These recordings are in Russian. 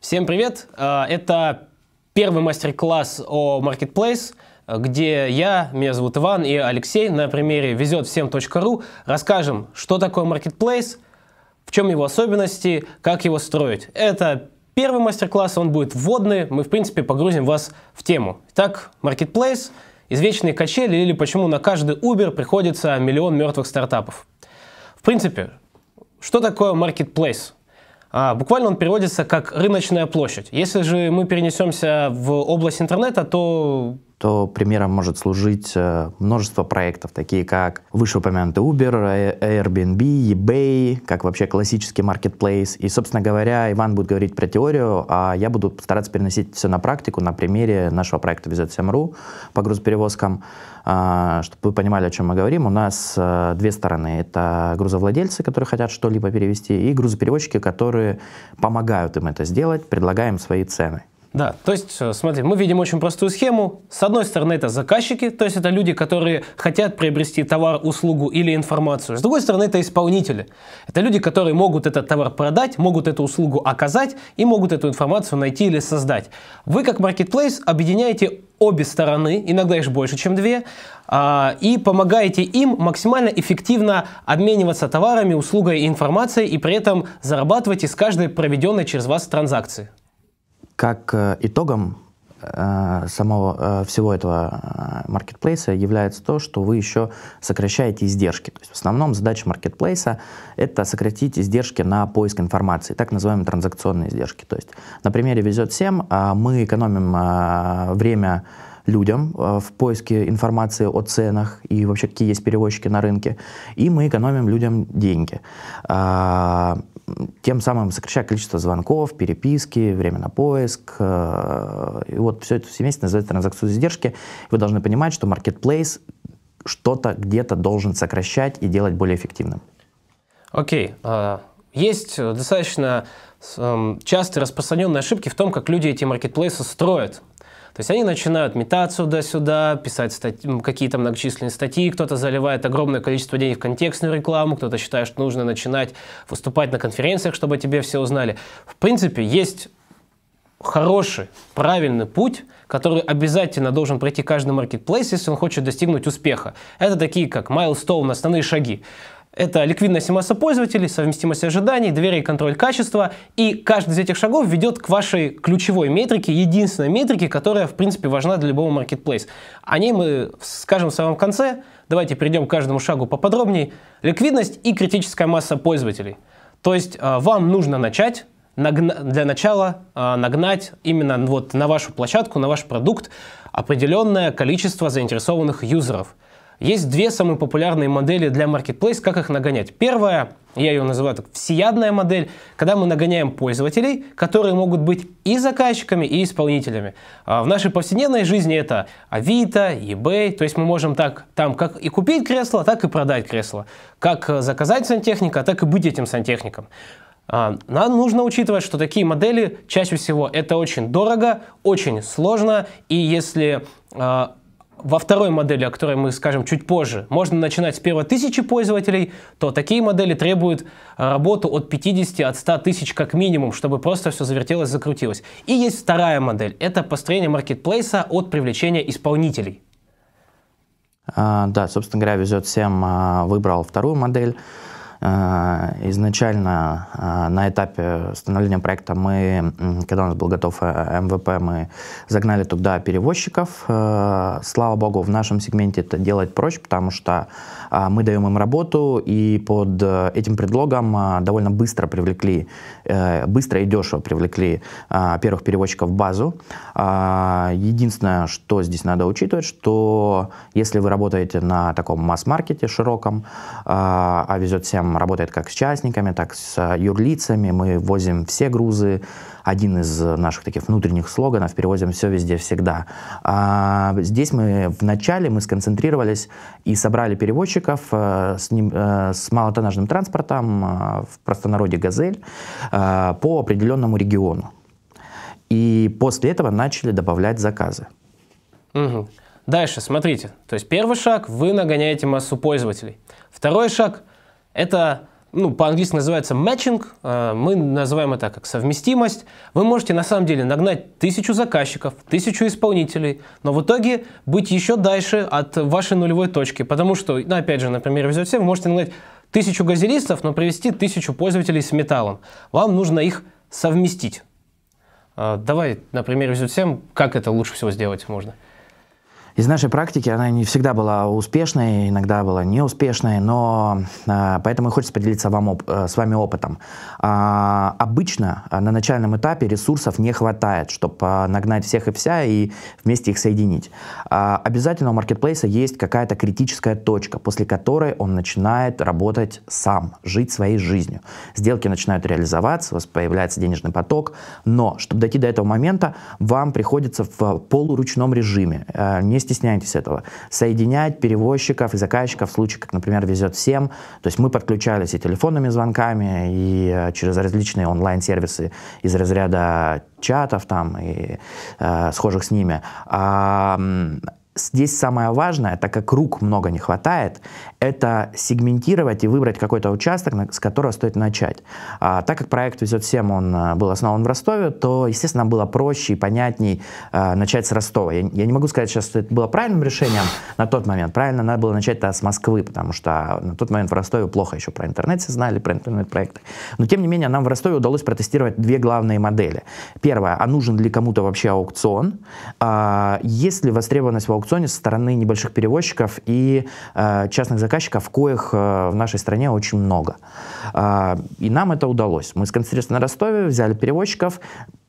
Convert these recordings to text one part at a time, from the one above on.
Всем привет! А, это первый мастер-класс о Marketplace, где я, меня зовут Иван и Алексей, на примере везет всем.ру расскажем, что такое Marketplace, в чем его особенности, как его строить. Это первый мастер-класс, он будет вводный, мы, в принципе, погрузим вас в тему. Итак, Marketplace — извечные качели или почему на каждый Uber приходится миллион мертвых стартапов. В принципе, что такое marketplace? А, буквально он переводится как рыночная площадь. Если же мы перенесемся в область интернета, то то примером может служить э, множество проектов, такие как вышеупомянутый Uber, Airbnb, eBay, как вообще классический marketplace. И, собственно говоря, Иван будет говорить про теорию, а я буду стараться переносить все на практику на примере нашего проекта Visit.ru по грузоперевозкам, а, чтобы вы понимали, о чем мы говорим. У нас э, две стороны. Это грузовладельцы, которые хотят что-либо перевести, и грузоперевозчики, которые помогают им это сделать, предлагаем свои цены. Да, то есть, э, смотри, мы видим очень простую схему. С одной стороны, это заказчики, то есть это люди, которые хотят приобрести товар, услугу или информацию. С другой стороны, это исполнители. Это люди, которые могут этот товар продать, могут эту услугу оказать и могут эту информацию найти или создать. Вы, как маркетплейс, объединяете обе стороны, иногда их больше, чем две, а, и помогаете им максимально эффективно обмениваться товарами, услугой и информацией, и при этом зарабатывать из каждой проведенной через вас транзакции. Как э, итогом э, самого э, всего этого маркетплейса является то, что вы еще сокращаете издержки. То есть в основном задача маркетплейса — это сократить издержки на поиск информации, так называемые транзакционные издержки. То есть на примере «Везет всем» мы экономим время людям в поиске информации о ценах и вообще какие есть перевозчики на рынке, и мы экономим людям деньги тем самым сокращая количество звонков, переписки, время на поиск. Э, и вот все это все вместе называется транзакционные задержки. Вы должны понимать, что marketplace что-то где-то должен сокращать и делать более эффективным. Окей. Okay. Э, есть достаточно эм, часто распространенные ошибки в том, как люди эти маркетплейсы строят. То есть они начинают метаться туда-сюда, писать какие-то многочисленные статьи, кто-то заливает огромное количество денег в контекстную рекламу, кто-то считает, что нужно начинать выступать на конференциях, чтобы тебе все узнали. В принципе, есть хороший, правильный путь, который обязательно должен пройти каждый маркетплейс, если он хочет достигнуть успеха. Это такие как milestone, основные шаги. Это ликвидность масса пользователей, совместимость ожиданий, двери и контроль качества. И каждый из этих шагов ведет к вашей ключевой метрике, единственной метрике, которая, в принципе, важна для любого маркетплейса. О ней мы скажем в самом конце. Давайте перейдем к каждому шагу поподробнее. Ликвидность и критическая масса пользователей. То есть а, вам нужно начать для начала а, нагнать именно вот на вашу площадку, на ваш продукт определенное количество заинтересованных юзеров – есть две самые популярные модели для Marketplace, как их нагонять. Первая, я ее называю так, всеядная модель, когда мы нагоняем пользователей, которые могут быть и заказчиками, и исполнителями. А в нашей повседневной жизни это Авито, eBay, то есть мы можем так там как и купить кресло, так и продать кресло. Как э, заказать сантехника, так и быть этим сантехником. А, нам нужно учитывать, что такие модели чаще всего это очень дорого, очень сложно, и если а, во второй модели, о которой мы скажем чуть позже, можно начинать с первой тысячи пользователей, то такие модели требуют э, работу от 50 от 100 тысяч как минимум, чтобы просто все завертелось, закрутилось. И есть вторая модель. Это построение маркетплейса от привлечения исполнителей. А, да, собственно говоря, везет всем а, выбрал вторую модель. А, изначально а, на этапе становления проекта мы, когда у нас был готов э, МВП, мы загнали туда перевозчиков. Э, слава богу, в нашем сегменте это делать проще, потому что а, мы даем им работу, и под э, этим предлогом довольно быстро привлекли, быстро и дешево привлекли первых перевозчиков в базу. Единственное, что здесь надо учитывать, что если вы работаете на таком масс-маркете широком, а везет всем работает как с частниками, так с а, юрлицами. Мы возим все грузы. Один из наших таких внутренних слоганов «Перевозим все везде всегда». А здесь мы вначале мы сконцентрировались и собрали перевозчиков а, с, ним, а, с малотоннажным транспортом в простонародье «Газель» по определенному региону. И после этого начали добавлять заказы. Угу. Дальше, смотрите. То есть первый шаг – вы нагоняете массу пользователей. Второй шаг это ну, по-английски называется матчинг, э, мы называем это как совместимость. Вы можете на самом деле нагнать тысячу заказчиков, тысячу исполнителей, но в итоге быть еще дальше от вашей нулевой точки, потому что, ну, опять же, например, в все вы можете нагнать тысячу газелистов, но привести тысячу пользователей с металлом. Вам нужно их совместить. Э, давай например, примере всем, как это лучше всего сделать можно. Из нашей практики она не всегда была успешной, иногда была неуспешной, но э, поэтому и хочется поделиться вам оп- э, с вами опытом. Э, обычно а, на начальном этапе ресурсов не хватает, чтобы э, нагнать всех и вся и вместе их соединить. Э, обязательно у маркетплейса есть какая-то критическая точка, после которой он начинает работать сам, жить своей жизнью. Сделки начинают реализоваться, у вас появляется денежный поток, но чтобы дойти до этого момента, вам приходится в полуручном режиме, э, не стесняйтесь этого. Соединять перевозчиков и заказчиков в случае, как, например, везет всем. То есть мы подключались и телефонными звонками, и э, через различные онлайн-сервисы из разряда чатов там и э, схожих с ними. А, здесь самое важное, так как рук много не хватает, это сегментировать и выбрать какой-то участок, с которого стоит начать. А, так как проект «Везет всем» он а, был основан в Ростове, то, естественно, было проще и понятней а, начать с Ростова. Я, я не могу сказать сейчас, что это было правильным решением на тот момент. Правильно, надо было начать-то с Москвы, потому что на тот момент в Ростове плохо еще про интернет все знали, про интернет-проекты. Но, тем не менее, нам в Ростове удалось протестировать две главные модели. Первое, а нужен ли кому-то вообще аукцион? А, есть ли востребованность в аукционе? аукционе со стороны небольших перевозчиков и э, частных заказчиков, коих э, в нашей стране очень много. Э, и нам это удалось. Мы сконцентрировались на Ростове, взяли перевозчиков,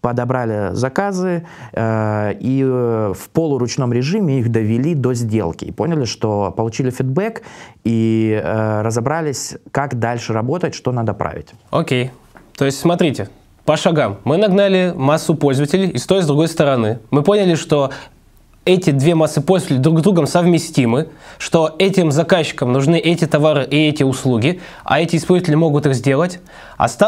подобрали заказы э, и э, в полуручном режиме их довели до сделки. И поняли, что получили фидбэк и э, разобрались, как дальше работать, что надо править. Окей. Okay. То есть смотрите, по шагам. Мы нагнали массу пользователей и с той, и с другой стороны. Мы поняли, что эти две массы пользователей друг с другом совместимы, что этим заказчикам нужны эти товары и эти услуги, а эти исполнители могут их сделать,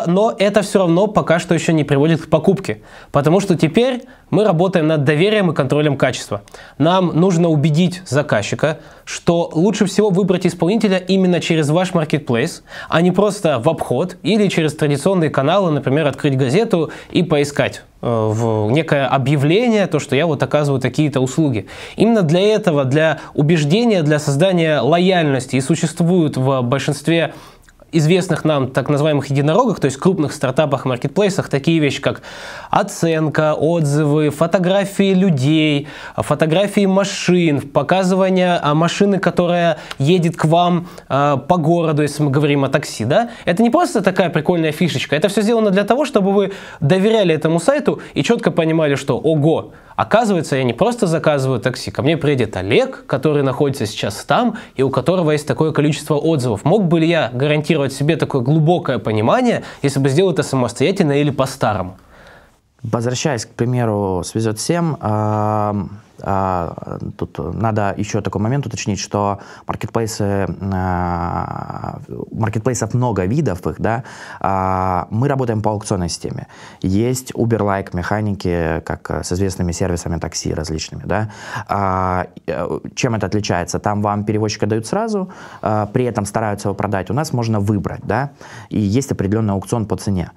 но это все равно пока что еще не приводит к покупке, потому что теперь мы работаем над доверием и контролем качества. Нам нужно убедить заказчика, что лучше всего выбрать исполнителя именно через ваш маркетплейс, а не просто в обход или через традиционные каналы, например, открыть газету и поискать. Э, в некое объявление, то, что я вот оказываю такие-то услуги. Именно для этого, для убеждения, для создания лояльности и существуют в большинстве известных нам так называемых единорогах, то есть крупных стартапах, маркетплейсах, такие вещи, как оценка, отзывы, фотографии людей, фотографии машин, показывание а, машины, которая едет к вам э, по городу, если мы говорим о такси, да? Это не просто такая прикольная фишечка, это все сделано для того, чтобы вы доверяли этому сайту и четко понимали, что ого, Оказывается, я не просто заказываю такси, ко мне приедет Олег, который находится сейчас там, и у которого есть такое количество отзывов. Мог бы ли я гарантировать сформулировать себе такое глубокое понимание, если бы сделать это самостоятельно или по-старому? Возвращаясь, к примеру, с Везет 7, а, тут надо еще такой момент уточнить, что маркетплейсы, а, маркетплейсов много видов их, да, а, мы работаем по аукционной системе. Есть Uber-like механики, как с известными сервисами такси различными, да. Э, чем это отличается? Там вам перевозчика дают сразу, при этом стараются его продать. У нас можно выбрать, да, и есть определенный аукцион по цене.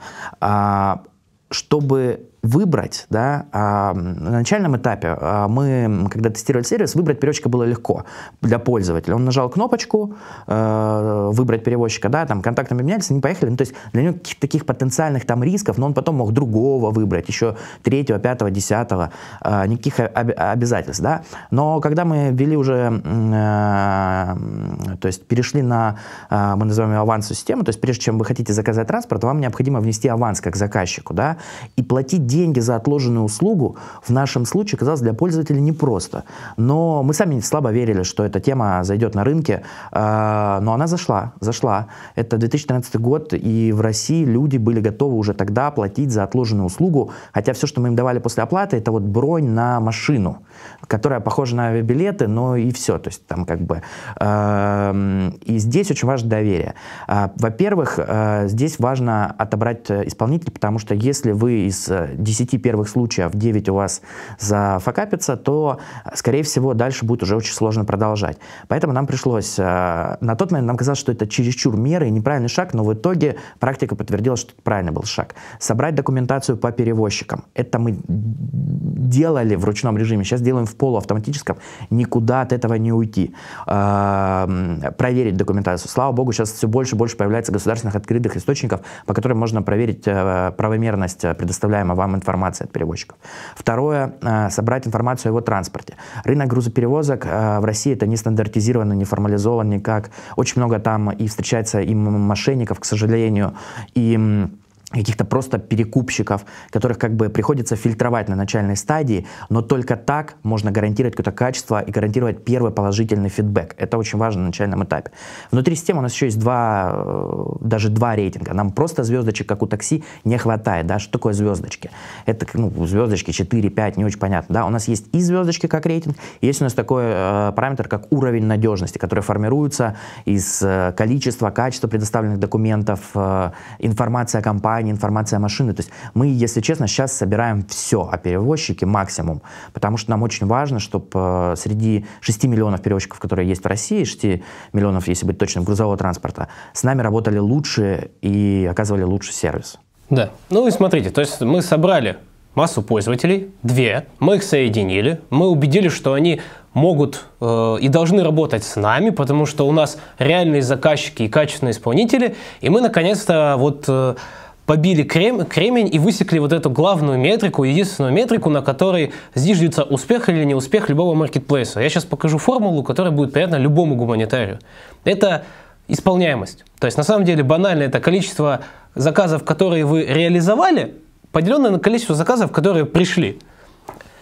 чтобы выбрать, да, а, на начальном этапе а, мы, когда тестировали сервис, выбрать переводчика было легко для пользователя. Он нажал кнопочку э, «Выбрать переводчика», да, там контактами обменялись, они поехали. Ну, то есть для него каких-то таких потенциальных там рисков, но он потом мог другого выбрать, еще третьего, пятого, десятого, э, никаких об- обязательств, да. Но когда мы ввели уже, э, то есть перешли на, э, мы называем ее авансу систему, то есть прежде чем вы хотите заказать транспорт, вам необходимо внести аванс как заказчику, да, и платить деньги за отложенную услугу в нашем случае казалось для пользователя непросто. Но мы сами слабо верили, что эта тема зайдет на рынке, а, но она зашла, зашла. Это 2013 год, и в России люди были готовы уже тогда платить за отложенную услугу, хотя все, что мы им давали после оплаты, это вот бронь на машину которая похожа на авиабилеты, но и все. То есть там как бы... Э, и здесь очень важно доверие. Э, во-первых, э, здесь важно отобрать исполнителя, потому что если вы из 10 э, первых случаев 9 у вас зафакапится, то, скорее всего, дальше будет уже очень сложно продолжать. Поэтому нам пришлось... Э, на тот момент нам казалось, что это чересчур меры и неправильный шаг, но в итоге практика подтвердила, что это правильный был шаг. Собрать документацию по перевозчикам. Это мы делали в ручном режиме. Сейчас делаем делаем в полуавтоматическом, никуда от этого не уйти. Э, проверить документацию. Слава богу, сейчас все больше и больше появляется государственных открытых источников, по которым можно проверить э, правомерность э, предоставляемой вам информации от перевозчиков. Второе, э, собрать информацию о его транспорте. Рынок грузоперевозок э, в России это не стандартизировано, не формализован никак. Очень много там и встречается и мошенников, к сожалению, и каких-то просто перекупщиков, которых как бы приходится фильтровать на начальной стадии, но только так можно гарантировать какое-то качество и гарантировать первый положительный фидбэк. Это очень важно на начальном этапе. Внутри системы у нас еще есть два, э, даже два рейтинга. Нам просто звездочек, как у такси, не хватает. Да? Что такое звездочки? Это ну, звездочки 4, 5, не очень понятно. Да? У нас есть и звездочки как рейтинг, есть у нас такой э, параметр, как уровень надежности, который формируется из э, количества, качества предоставленных документов, э, информации о компании, компании, информация о а машине. То есть мы, если честно, сейчас собираем все о перевозчике максимум, потому что нам очень важно, чтобы э, среди 6 миллионов перевозчиков, которые есть в России, 6 миллионов, если быть точным, грузового транспорта, с нами работали лучше и оказывали лучший сервис. Да. Ну и смотрите, то есть мы собрали массу пользователей, две, мы их соединили, мы убедили, что они могут э, и должны работать с нами, потому что у нас реальные заказчики и качественные исполнители, и мы наконец-то вот э, побили крем, кремень и высекли вот эту главную метрику, единственную метрику, на которой зиждется успех или не успех любого маркетплейса. Я сейчас покажу формулу, которая будет понятна любому гуманитарию. Это исполняемость. То есть на самом деле банально это количество заказов, которые вы реализовали, поделенное на количество заказов, которые пришли.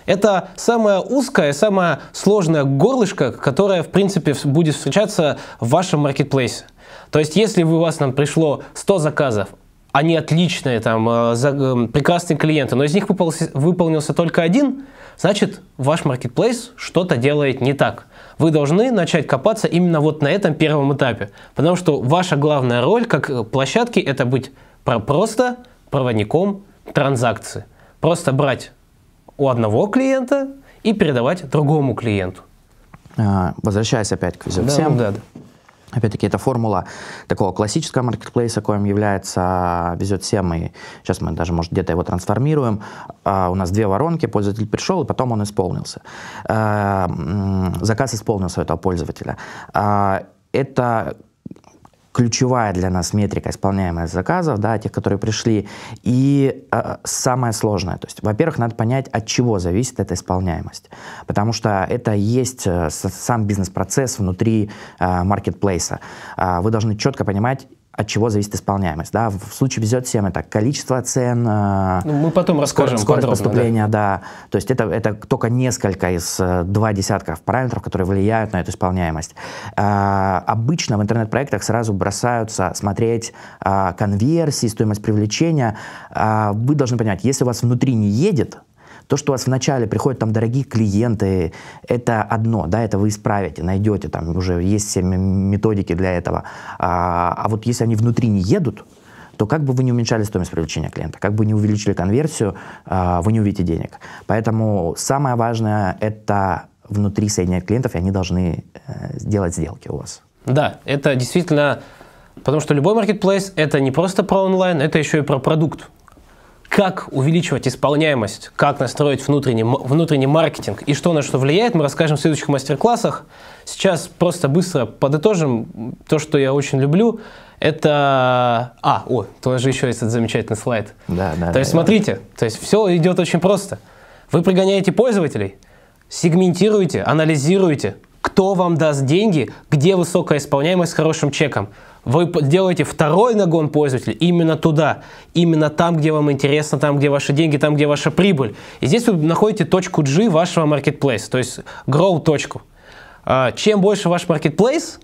Это самое узкое, самое сложное горлышко, которое, в принципе, будет встречаться в вашем маркетплейсе. То есть, если у вас нам пришло 100 заказов, они отличные, там, а, за, эм, прекрасные клиенты, но из них выполнился, выполнился только один, значит, ваш маркетплейс что-то делает не так. Вы должны начать копаться именно вот на этом первом этапе, потому что ваша главная роль как э, площадки – это быть просто проводником транзакции. Просто брать у одного клиента и передавать другому клиенту. А, возвращаясь опять к всем. Да, да, да. Опять-таки, это формула такого классического маркетплейса, коим является везет всем, и сейчас мы даже, может, где-то его трансформируем. А у нас две воронки, пользователь пришел, и потом он исполнился. Э, заказ исполнился у этого пользователя. А, это ключевая для нас метрика исполняемых заказов, да, тех, которые пришли, и э, самое сложное. То есть, во-первых, надо понять, от чего зависит эта исполняемость, потому что это есть э, сам бизнес-процесс внутри э, маркетплейса. Э, э, вы должны четко понимать, от чего зависит исполняемость. Да? В случае везет всем это количество цен, э, ну, мы потом расскажем скорость поступления, да. да. То есть это, это только несколько из э, два десятков параметров, которые влияют на эту исполняемость. Э, обычно в интернет-проектах сразу бросаются смотреть конверсии, стоимость привлечения. вы должны понять, если у вас внутри не едет, то, что у вас вначале приходят там дорогие клиенты, это одно, да, это вы исправите, найдете, там уже есть все методики для этого. А, а вот если они внутри не едут, то как бы вы не уменьшали стоимость привлечения клиента, как бы не увеличили конверсию, а, вы не увидите денег. Поэтому самое важное — это внутри соединять клиентов, и они должны э, сделать сделки у вас. Да, это действительно... Потому что любой маркетплейс — это не просто про онлайн, это еще и про продукт. Как увеличивать исполняемость, как настроить внутренний, внутренний маркетинг и что на что влияет, мы расскажем в следующих мастер-классах. Сейчас просто быстро подытожим то, что я очень люблю. Это... А, о, тоже еще есть этот замечательный слайд. Да, да. То да, есть да, смотрите, да. то есть все идет очень просто. Вы пригоняете пользователей, сегментируете, анализируете, кто вам даст деньги, где высокая исполняемость с хорошим чеком вы делаете второй нагон пользователя именно туда, именно там, где вам интересно, там, где ваши деньги, там, где ваша прибыль. И здесь вы находите точку G вашего marketplace, то есть grow точку. А, чем больше ваш marketplace,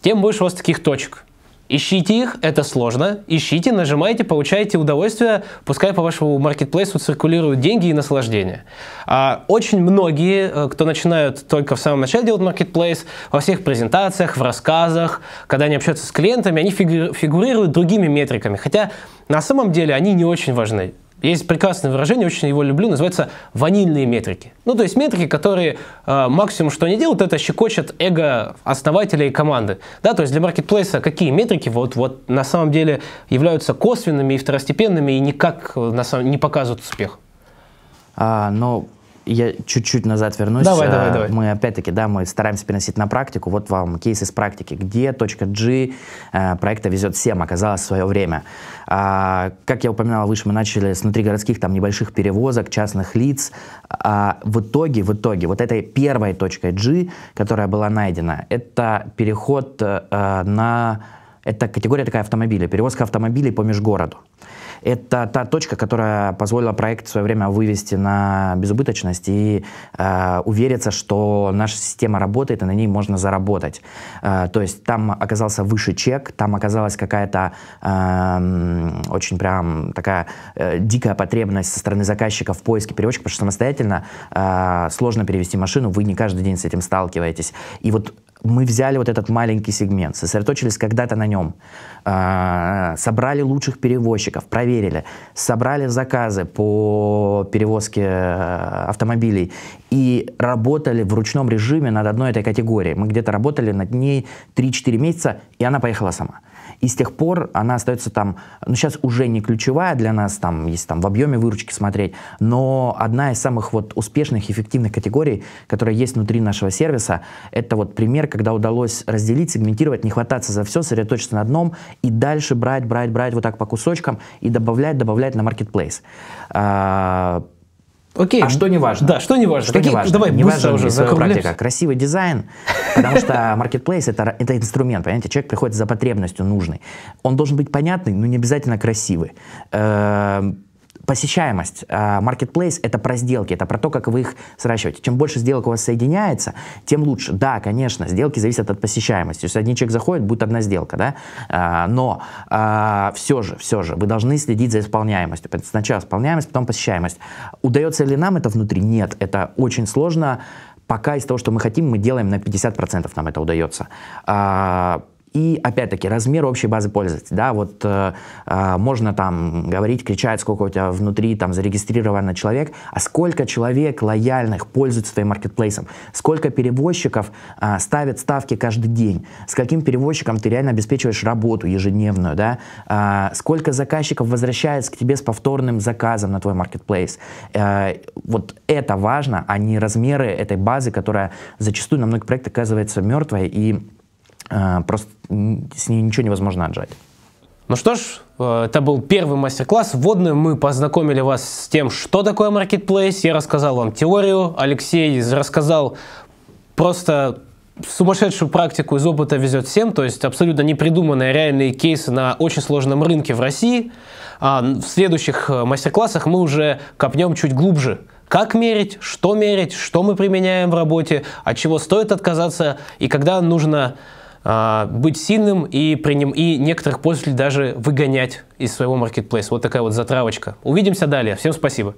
тем больше у вас таких точек. Ищите их, это сложно. Ищите, нажимайте, получайте удовольствие, пускай по вашему маркетплейсу циркулируют деньги и наслаждение. А очень многие, э, кто начинают только в самом начале делать маркетплейс, во всех презентациях, в рассказах, когда они общаются с клиентами, они фигурируют другими метриками. Хотя на самом деле они не очень важны. Есть прекрасное выражение, очень его люблю, называется ванильные метрики. Ну, то есть метрики, которые э, максимум что они делают, это щекочет эго основателя и команды. Да, то есть для маркетплейса какие метрики вот, вот на самом деле являются косвенными и второстепенными и никак э, на самом, не показывают успех? А, но я чуть-чуть назад вернусь. Давай, э, давай, давай. Мы опять-таки, да, мы стараемся переносить на практику. Вот вам кейс из практики, где точка G э, проекта «Везет всем» оказалась в свое время. А, как я упоминал выше, мы начали с внутригородских там небольших перевозок, частных лиц. А, в итоге, в итоге, вот этой первой точкой G, которая была найдена, это переход э, на... Это категория такая автомобиля, перевозка автомобилей по межгороду это та точка, которая позволила проект в свое время вывести на безубыточность и э, увериться, что наша система работает и на ней можно заработать. Э, то есть там оказался выше чек, там оказалась какая-то э, очень прям такая э, дикая потребность со стороны заказчика в поиске переводчика, потому что самостоятельно э, сложно перевести машину, вы не каждый день с этим сталкиваетесь. И вот мы взяли вот этот маленький сегмент, сосредоточились когда-то на нем, а, собрали лучших перевозчиков, проверили, собрали заказы по перевозке э, автомобилей и работали в ручном режиме над одной этой категорией. Мы где-то работали над ней 3-4 месяца, и она поехала сама. И с тех пор она остается там, ну сейчас уже не ключевая для нас, там, если там в объеме выручки смотреть, но одна из самых вот успешных, эффективных категорий, которая есть внутри нашего сервиса, это вот пример, когда удалось разделить, сегментировать, не хвататься за все, сосредоточиться на одном и дальше брать, брать, брать вот так по кусочкам и добавлять, добавлять на маркетплейс. Окей. А что не важно? Да, что не важно. Что не важно? Давай не важно уже практика. Красивый дизайн, потому что маркетплейс это, это инструмент, понимаете? Человек приходит за потребностью нужной. Он должен быть понятный, но не обязательно красивый. Эм, Посещаемость. А, marketplace — это про сделки, это про то, как вы их сращиваете. Чем больше сделок у вас соединяется, тем лучше. Да, конечно, сделки зависят от посещаемости. Если один человек заходит, будет одна сделка, да? А, но а, все же, все же, вы должны следить за исполняемостью. Сначала исполняемость, потом посещаемость. Удается ли нам это внутри? Нет, это очень сложно. Пока из того, что мы хотим, мы делаем на 50% нам это удается. И, опять-таки, размер общей базы пользователей. Да, вот э, э, можно там говорить, кричать, сколько у тебя внутри там зарегистрировано человек, а сколько человек лояльных пользуется твоим маркетплейсом, сколько перевозчиков э, ставят ставки каждый день, с каким перевозчиком ты реально обеспечиваешь работу ежедневную, да, э, сколько заказчиков возвращается к тебе с повторным заказом на твой маркетплейс. Э, вот это важно, а не размеры этой базы, которая зачастую на многих проектах оказывается мертвой и а, просто с ней ничего невозможно отжать. Ну что ж, э, это был первый мастер-класс. Вводную мы познакомили вас с тем, что такое маркетплейс. Я рассказал вам теорию. Алексей рассказал просто сумасшедшую практику из опыта везет всем, то есть абсолютно непридуманные реальные кейсы на очень сложном рынке в России. А в следующих э, мастер-классах мы уже копнем чуть глубже. Как мерить, что мерить, что мы применяем в работе, от чего стоит отказаться и когда нужно а, быть сильным и, приним... и некоторых пользователей даже выгонять из своего маркетплейса. Вот такая вот затравочка. Увидимся далее. Всем спасибо.